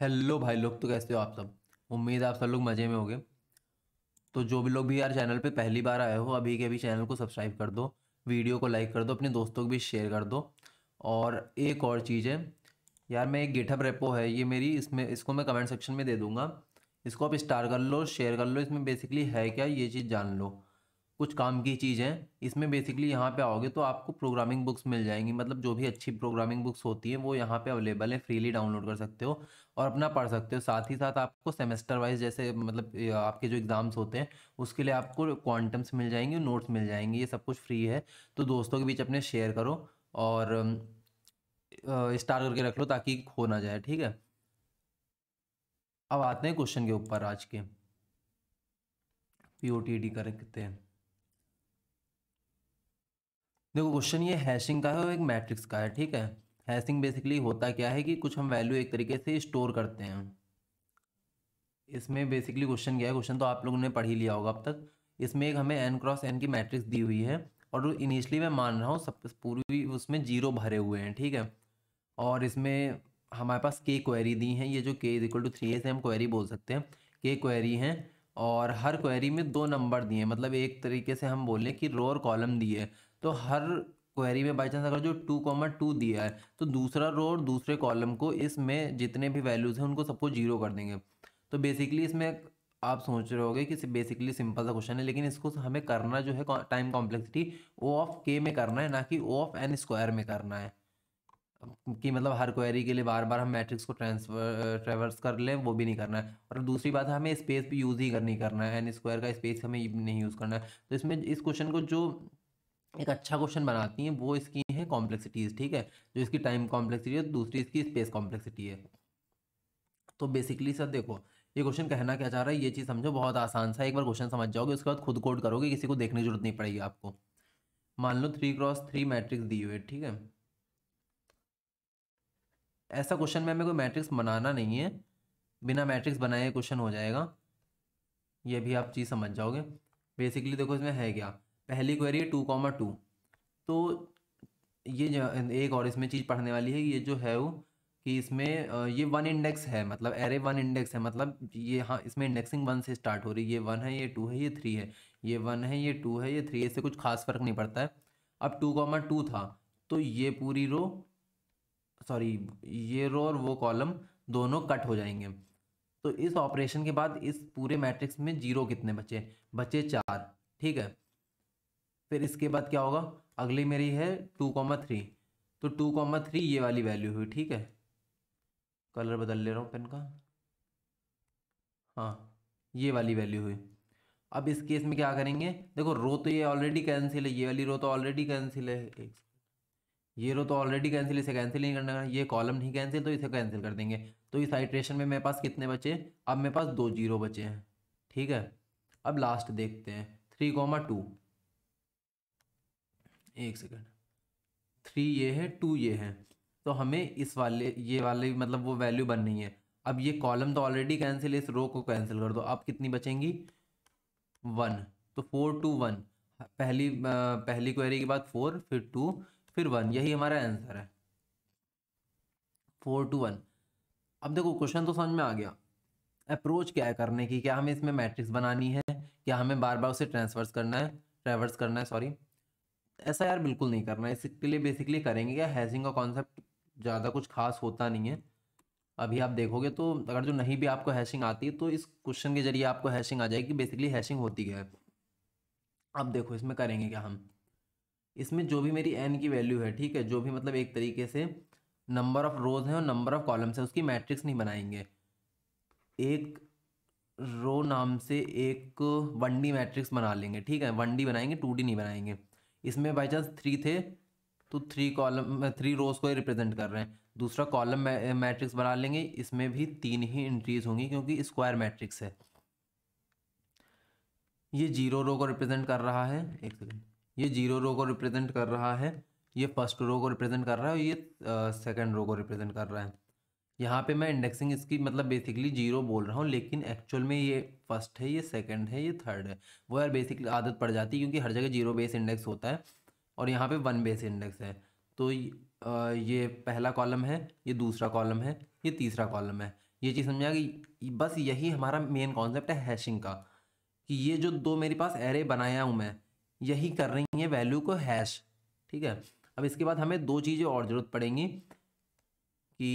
hello भाई लोग तो कैसे हो आप सब उम्मीद है आप सब लोग मज़े में होंगे तो जो भी लोग भी यार चैनल पे पहली बार आए हो अभी के अभी चैनल को सब्सक्राइब कर दो वीडियो को लाइक कर दो अपने दोस्तों को भी शेयर कर दो और एक और चीज़ है यार मैं एक गेटअप रेपो है ये मेरी इसमें इसको मैं कमेंट सेक्शन में दे दूँगा इसको आप स्टार कर लो शेयर कर लो इसमें बेसिकली है क्या ये चीज़ जान लो कुछ काम की चीज़ है इसमें बेसिकली यहाँ पे आओगे तो आपको प्रोग्रामिंग बुक्स मिल जाएंगी मतलब जो भी अच्छी प्रोग्रामिंग बुक्स होती हैं वो यहाँ पे अवेलेबल है फ्रीली डाउनलोड कर सकते हो और अपना पढ़ सकते हो साथ ही साथ आपको सेमेस्टर वाइज जैसे मतलब आपके जो एग्ज़ाम्स होते हैं उसके लिए आपको क्वांटम्स मिल जाएंगे नोट्स मिल जाएंगे ये सब कुछ फ्री है तो दोस्तों के बीच अपने शेयर करो और स्टार करके रख लो ताकि खो ना जाए ठीक है अब आते हैं क्वेश्चन के ऊपर आज के पी ओ टी डी करते हैं देखो क्वेश्चन ये हैशिंग का है और एक मैट्रिक्स का है ठीक है हैशिंग बेसिकली होता क्या है कि कुछ हम वैल्यू एक तरीके से स्टोर करते हैं इसमें बेसिकली क्वेश्चन क्या है क्वेश्चन तो आप लोगों ने पढ़ ही लिया होगा अब तक इसमें एक हमें एन क्रॉस एन की मैट्रिक्स दी हुई है और इनिशियली मैं मान रहा हूँ सब पूरी उसमें जीरो भरे हुए हैं ठीक है और इसमें हमारे पास के क्वेरी दी हैं ये जो के इज इक्वल टू थ्री है हम क्वेरी बोल सकते हैं के क्वेरी हैं और हर क्वेरी में दो नंबर दिए मतलब एक तरीके से हम बोलें कि रो और कॉलम दिए तो हर क्वेरी में बाई चांस अगर जो टू कॉमा टू दिया है तो दूसरा रो और दूसरे कॉलम को इसमें जितने भी वैल्यूज़ हैं उनको सबको जीरो कर देंगे तो बेसिकली इसमें आप सोच रहे होगे कि बेसिकली सिंपल सा क्वेश्चन है लेकिन इसको हमें करना जो है टाइम कॉम्प्लेक्सिटी ओ ऑफ के में करना है ना कि ओ ऑफ एन स्क्वायर में करना है कि मतलब हर क्वेरी के लिए बार बार हम मैट्रिक्स को ट्रांसफर ट्रेवर्स कर लें वो भी नहीं करना है और दूसरी बात है हमें स्पेस भी यूज़ ही करनी करना है एन स्क्वायर का स्पेस हमें नहीं यूज़ करना है तो इसमें इस क्वेश्चन को जो एक अच्छा क्वेश्चन बनाती हैं वो इसकी है कॉम्प्लेक्सिटीज़ ठीक है जो इसकी टाइम कॉम्प्लेक्सिटी है दूसरी इसकी स्पेस कॉम्प्लेक्सिटी है तो बेसिकली सर देखो ये क्वेश्चन कहना क्या चाह रहा है ये चीज़ समझो बहुत आसान सा एक बार क्वेश्चन समझ जाओगे उसके बाद खुद कोड करोगे किसी को देखने की जरूरत नहीं पड़ेगी आपको मान लो थ्री क्रॉस थ्री मैट्रिक्स दी हुई है ठीक है ऐसा क्वेश्चन में हमें कोई मैट्रिक्स बनाना नहीं है बिना मैट्रिक्स बनाए क्वेश्चन हो जाएगा ये भी आप चीज़ समझ जाओगे बेसिकली देखो इसमें है क्या पहली क्वेरी है टू कॉमा टू तो ये एक और इसमें चीज़ पढ़ने वाली है ये जो है वो कि इसमें ये वन इंडेक्स है मतलब एरे वन इंडेक्स है मतलब ये हाँ इसमें इंडेक्सिंग वन से स्टार्ट हो रही है ये वन है ये टू है ये थ्री है ये वन है ये टू है ये थ्री इससे कुछ खास फर्क नहीं पड़ता है अब टू कॉमा टू था तो ये पूरी रो सॉरी ये रो और वो कॉलम दोनों कट हो जाएंगे तो इस ऑपरेशन के बाद इस पूरे मैट्रिक्स में जीरो कितने बचे बचे चार ठीक है फिर इसके बाद क्या होगा अगली मेरी है टू कॉमा थ्री तो टू कॉमा थ्री ये वाली वैल्यू हुई ठीक है कलर बदल ले रहा हूँ पेन का हाँ ये वाली वैल्यू हुई अब इस केस में क्या करेंगे देखो रो तो ये ऑलरेडी कैंसिल है ये वाली रो तो ऑलरेडी कैंसिल है एक ये रो तो ऑलरेडी कैंसिल इसे कैंसिल नहीं करना ये कॉलम नहीं कैंसिल तो इसे कैंसिल कर देंगे तो इस आइट्रेशन में मेरे पास कितने बचे अब मेरे पास दो जीरो बचे हैं ठीक है अब लास्ट देखते हैं थ्री कॉमा टू एक सेकेंड थ्री ये है टू ये है तो हमें इस वाले ये वाले मतलब वो वैल्यू बन नहीं है अब ये कॉलम तो ऑलरेडी कैंसिल इस रो को कैंसिल कर दो अब कितनी बचेंगी वन तो फोर टू वन पहली पहली क्वेरी के बाद फोर फिर टू फिर वन यही हमारा आंसर है फोर टू वन अब देखो क्वेश्चन तो समझ में आ गया अप्रोच क्या है करने की क्या हमें इसमें मैट्रिक्स बनानी है क्या हमें बार बार उसे ट्रांसफर्स करना है ट्रेवर्स करना है सॉरी ऐसा यार बिल्कुल नहीं करना इसके लिए बेसिकली करेंगे क्या हैशिंग का कॉन्सेप्ट ज़्यादा कुछ खास होता नहीं है अभी आप देखोगे तो अगर जो नहीं भी आपको हैशिंग आती है तो इस क्वेश्चन के जरिए आपको हैशिंग आ जाएगी बेसिकली हैशिंग होती क्या है अब देखो इसमें करेंगे क्या हम इसमें जो भी मेरी एन की वैल्यू है ठीक है जो भी मतलब एक तरीके से नंबर ऑफ रोज हैं और नंबर ऑफ कॉलम्स हैं उसकी मैट्रिक्स नहीं बनाएंगे एक रो नाम से एक वन डी मैट्रिक्स बना लेंगे ठीक है वन डी बनाएंगे टू डी नहीं बनाएंगे इसमें बाई चांस थ्री थे तो थ्री कॉलम थ्री रोज को रिप्रेजेंट कर रहे हैं दूसरा कॉलम मैट्रिक्स बना लेंगे इसमें भी तीन ही इंट्रीज होंगी क्योंकि स्क्वायर मैट्रिक्स है ये जीरो रो को रिप्रेजेंट कर रहा है एक सेकेंड ये जीरो रो को रिप्रेजेंट कर रहा है ये फर्स्ट रो को रिप्रेजेंट कर रहा है और ये सेकेंड uh, रो को रिप्रेजेंट कर रहा है यहाँ पे मैं इंडेक्सिंग इसकी मतलब बेसिकली जीरो बोल रहा हूँ लेकिन एक्चुअल में ये फर्स्ट है ये सेकंड है ये थर्ड है वो यार बेसिकली आदत पड़ जाती है क्योंकि हर जगह जीरो बेस इंडेक्स होता है और यहाँ पे वन बेस इंडेक्स है तो ये पहला कॉलम है ये दूसरा कॉलम है ये तीसरा कॉलम है ये चीज़ समझ आ गई बस यही हमारा मेन कॉन्सेप्ट है हैशिंग का कि ये जो दो मेरे पास एरे बनाया हूँ मैं यही कर रही है वैल्यू को हैश ठीक है अब इसके बाद हमें दो चीज़ें और ज़रूरत पड़ेंगी कि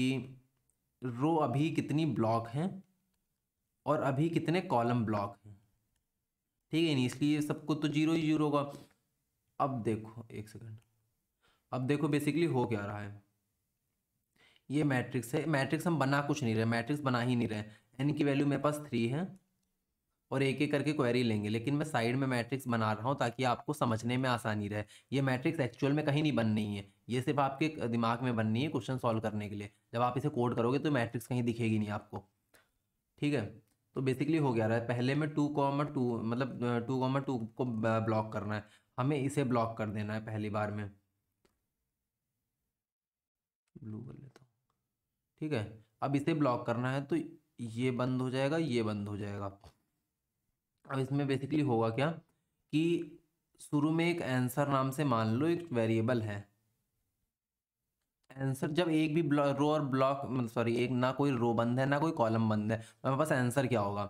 रो अभी कितनी ब्लॉक हैं और अभी कितने कॉलम ब्लॉक हैं ठीक है नहीं इसलिए सबको तो जीरो ही जीरो होगा अब देखो एक सेकंड अब देखो बेसिकली हो क्या रहा है ये मैट्रिक्स है मैट्रिक्स हम बना कुछ नहीं रहे मैट्रिक्स बना ही नहीं रहे एन की वैल्यू मेरे पास थ्री है और एक एक करके क्वेरी लेंगे लेकिन मैं साइड में मैट्रिक्स बना रहा हूँ ताकि आपको समझने में आसानी रहे ये मैट्रिक्स एक्चुअल में कहीं नहीं बननी है ये सिर्फ आपके दिमाग में बननी है क्वेश्चन सॉल्व करने के लिए जब आप इसे कोड करोगे तो मैट्रिक्स कहीं दिखेगी नहीं आपको ठीक है तो बेसिकली हो गया रहा है पहले में टू कॉमर टू मतलब टू कॉमर टू को ब्लॉक करना है हमें इसे ब्लॉक कर देना है पहली बार में ब्लू कर लेता हूँ ठीक है अब इसे ब्लॉक करना है तो ये बंद हो जाएगा ये बंद हो जाएगा आपको अब इसमें बेसिकली होगा क्या कि शुरू में एक आंसर नाम से मान लो एक वेरिएबल है आंसर जब एक भी रो और ब्लॉक मतलब सॉरी एक ना कोई रो बंद है ना कोई कॉलम बंद है तो हमारे पास आंसर क्या होगा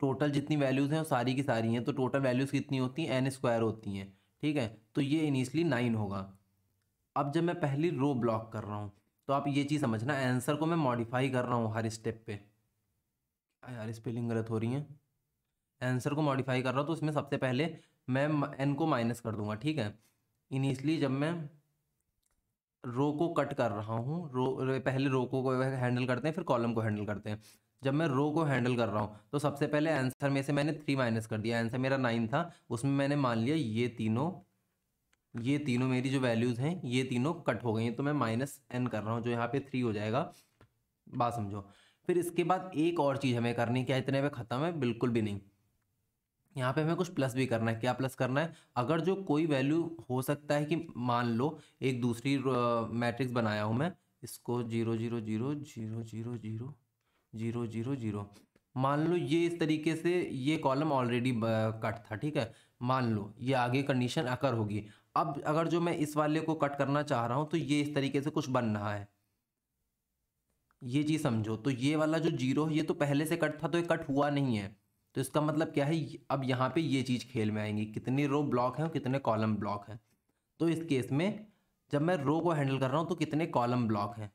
टोटल जितनी वैल्यूज़ हैं वो सारी की सारी हैं तो टोटल वैल्यूज़ कितनी होती हैं एन स्क्वायर होती हैं ठीक है तो ये इनिशली नाइन होगा अब जब मैं पहली रो ब्लॉक कर रहा हूँ तो आप ये चीज़ समझना आंसर को मैं मॉडिफाई कर रहा हूँ हर स्टेप पे यार स्पेलिंग गलत हो रही है आंसर को मॉडिफाई कर रहा हूँ तो उसमें सबसे पहले मैं एन को माइनस कर दूंगा ठीक है इनिशली जब मैं रो को कट कर रहा हूँ रो पहले रो को हैंडल करते हैं फिर कॉलम को हैंडल करते हैं जब मैं रो को हैंडल कर रहा हूँ तो सबसे पहले आंसर में से मैंने थ्री माइनस कर दिया आंसर मेरा नाइन था उसमें मैंने मान लिया ये तीनों ये तीनों मेरी जो वैल्यूज़ हैं ये तीनों कट हो गई हैं तो मैं माइनस एन कर रहा हूँ जो यहाँ पे थ्री हो जाएगा बात समझो फिर इसके बाद एक और चीज़ हमें करनी क्या इतने में ख़त्म है बिल्कुल भी नहीं यहाँ पे हमें कुछ प्लस भी करना है क्या प्लस करना है अगर जो कोई वैल्यू हो सकता है कि मान लो एक दूसरी मैट्रिक्स बनाया हूँ मैं इसको zero zero zero zero zero zero zero zero zero मान लो ये इस तरीके से ये कॉलम ऑलरेडी कट था ठीक है मान लो ये आगे कंडीशन अकर होगी अब अगर जो मैं इस वाले को कट करना चाह रहा हूँ तो ये इस तरीके से कुछ बन रहा है ये चीज़ समझो तो ये वाला जो जीरो ये तो पहले से कट था तो ये कट हुआ नहीं है तो इसका मतलब क्या है अब यहाँ पे ये चीज़ खेल में आएंगी कितनी रो ब्लॉक हैं और कितने कॉलम ब्लॉक हैं तो इस केस में जब मैं रो को हैंडल कर रहा हूँ तो कितने कॉलम ब्लॉक हैं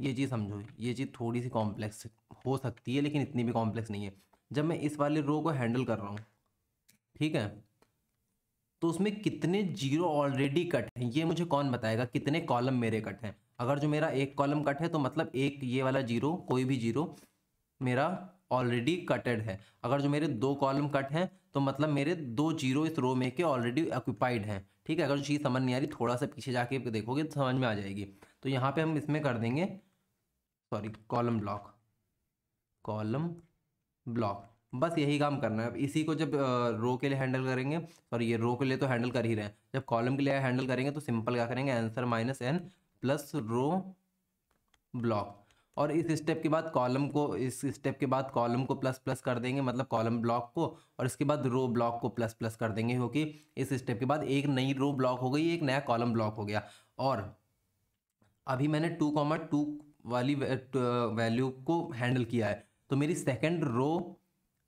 ये चीज़ समझो ये चीज़ थोड़ी सी कॉम्प्लेक्स हो सकती है लेकिन इतनी भी कॉम्प्लेक्स नहीं है जब मैं इस वाले रो को हैंडल कर रहा हूँ ठीक है तो उसमें कितने जीरो ऑलरेडी कट हैं ये मुझे कौन बताएगा कितने कॉलम मेरे कट हैं अगर जो मेरा एक कॉलम कट है तो मतलब एक ये वाला जीरो कोई भी जीरो मेरा ऑलरेडी कटेड है अगर जो मेरे दो कॉलम कट हैं तो मतलब मेरे दो जीरो इस रो में के ऑलरेडी ऑक्यूपाइड हैं ठीक है अगर जो चीज़ समझ नहीं आ रही थोड़ा सा पीछे जाके देखोगे तो समझ में आ जाएगी तो यहाँ पे हम इसमें कर देंगे sorry column block column block बस यही काम करना है अब इसी को जब रो के लिए हैंडल करेंगे और ये रो के लिए तो हैंडल कर ही रहे हैं जब कॉलम के लिए हैंडल करेंगे तो सिंपल क्या करेंगे answer minus N plus row block और इस स्टेप के बाद कॉलम को इस स्टेप के बाद कॉलम को प्लस प्लस कर देंगे मतलब कॉलम ब्लॉक को और इसके बाद रो ब्लॉक को प्लस प्लस कर देंगे क्योंकि इस स्टेप के बाद एक नई रो ब्लॉक हो गई एक नया कॉलम ब्लॉक हो गया और अभी मैंने टू कॉमा टू वाली वैल्यू को हैंडल किया है तो मेरी सेकेंड रो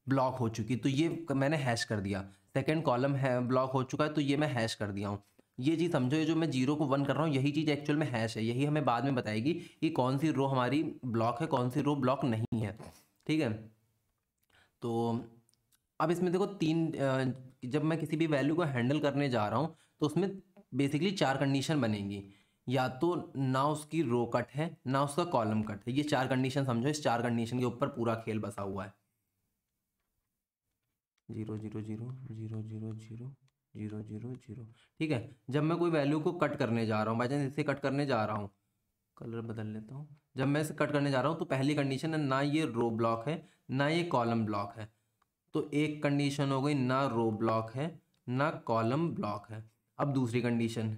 ब्लॉक हो चुकी तो ये मैंने हैश कर दिया सेकेंड कॉलम है ब्लॉक हो चुका है तो ये मैं हैश कर दिया हूँ ये चीज़ समझो ये जो मैं जीरो को वन कर रहा हूँ यही चीज़ एक्चुअल में हैश है यही हमें बाद में बताएगी कि कौन सी रो हमारी ब्लॉक है कौन सी रो ब्लॉक नहीं है ठीक है तो अब इसमें देखो तीन जब मैं किसी भी वैल्यू को हैंडल करने जा रहा हूँ तो उसमें बेसिकली चार कंडीशन बनेंगी या तो ना उसकी रो कट है ना उसका कॉलम कट है ये चार कंडीशन समझो इस चार कंडीशन के ऊपर पूरा खेल बसा हुआ है zero zero zero zero zero zero zero zero zero ठीक है जब मैं कोई वैल्यू को कट करने जा रहा हूँ बाई चांस इसे कट करने जा रहा हूँ कलर बदल लेता हूँ जब मैं इसे कट करने जा रहा हूँ तो पहली कंडीशन है ना ये रो ब्लॉक है ना ये कॉलम ब्लॉक है तो एक कंडीशन हो गई ना रो ब्लॉक है ना कॉलम ब्लॉक है अब दूसरी कंडीशन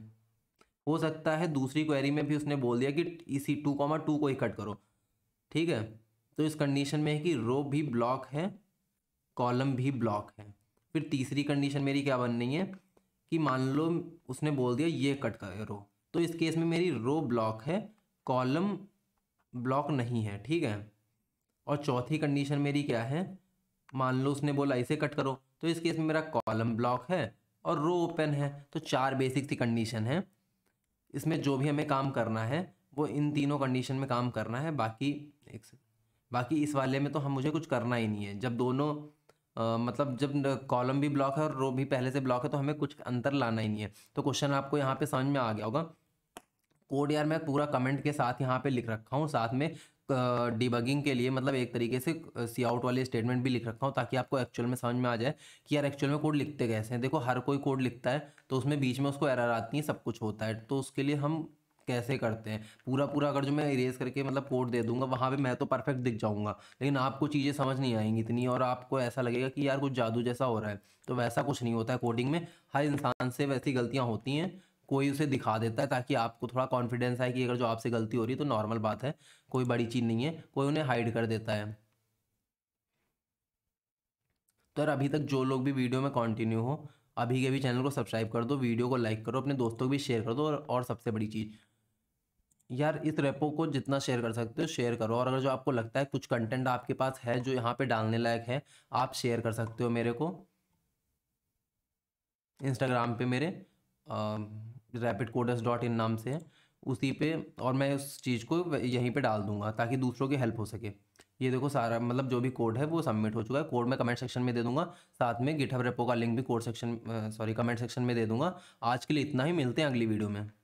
हो सकता है दूसरी क्वेरी में भी उसने बोल दिया कि इसी टू कॉमा टू को ही कट करो ठीक है तो इस कंडीशन में है कि रो भी ब्लॉक है कॉलम भी ब्लॉक है फिर तीसरी कंडीशन मेरी क्या बननी है कि मान लो उसने बोल दिया ये कट रो तो इस केस में मेरी रो ब्लॉक है कॉलम ब्लॉक नहीं है ठीक है और चौथी कंडीशन मेरी क्या है मान लो उसने बोला इसे कट करो तो इस केस में मेरा कॉलम ब्लॉक है और रो ओपन है तो चार बेसिक सी कंडीशन है इसमें जो भी हमें काम करना है वो इन तीनों कंडीशन में काम करना है बाकी एक बाकी इस वाले में तो हम मुझे कुछ करना ही नहीं है जब दोनों मतलब जब कॉलम भी ब्लॉक है और रो भी पहले से ब्लॉक है तो हमें कुछ अंतर लाना ही नहीं है तो क्वेश्चन आपको यहाँ पे समझ में आ गया होगा कोड यार मैं पूरा कमेंट के साथ यहाँ पे लिख रखा हूँ साथ में डिबगिंग के लिए मतलब एक तरीके से सी आउट वाले स्टेटमेंट भी लिख रखा हूँ ताकि आपको एक्चुअल में समझ में आ जाए कि यार एक्चुअल में कोड लिखते कैसे हैं देखो हर कोई कोड लिखता है तो उसमें बीच में उसको एरर आती है सब कुछ होता है तो उसके लिए हम कैसे करते हैं पूरा पूरा अगर जो मैं इरेज करके मतलब कोड दे दूंगा वहाँ पे मैं तो परफेक्ट दिख जाऊँगा लेकिन आपको चीज़ें समझ नहीं आएंगी इतनी और आपको ऐसा लगेगा कि यार कुछ जादू जैसा हो रहा है तो वैसा कुछ नहीं होता है कोडिंग में हर इंसान से वैसी गलतियाँ होती हैं कोई उसे दिखा देता है ताकि आपको थोड़ा कॉन्फिडेंस आए कि अगर जो आपसे गलती हो रही है तो नॉर्मल बात है कोई बड़ी चीज़ नहीं है कोई उन्हें हाइड कर देता है तो यार अभी तक जो लोग भी वीडियो में कंटिन्यू हो अभी के भी चैनल को सब्सक्राइब कर दो वीडियो को लाइक करो अपने दोस्तों को भी शेयर कर दो और, और सबसे बड़ी चीज़ यार इस रेपो को जितना शेयर कर सकते हो शेयर करो और अगर जो आपको लगता है कुछ कंटेंट आपके पास है जो यहाँ पे डालने लायक है आप शेयर कर सकते हो मेरे को इंस्टाग्राम पे मेरे रैपिड कोडस डॉट इन नाम से उसी पे और मैं उस चीज़ को यहीं पे डाल दूंगा ताकि दूसरों की हेल्प हो सके ये देखो सारा मतलब जो भी कोड है वो सबमिट हो चुका है कोड मैं कमेंट सेक्शन में दे दूंगा साथ में गिठअप रेपो का लिंक भी code section sorry comment section में दे दूंगा आज के लिए इतना ही मिलते हैं अगली वीडियो में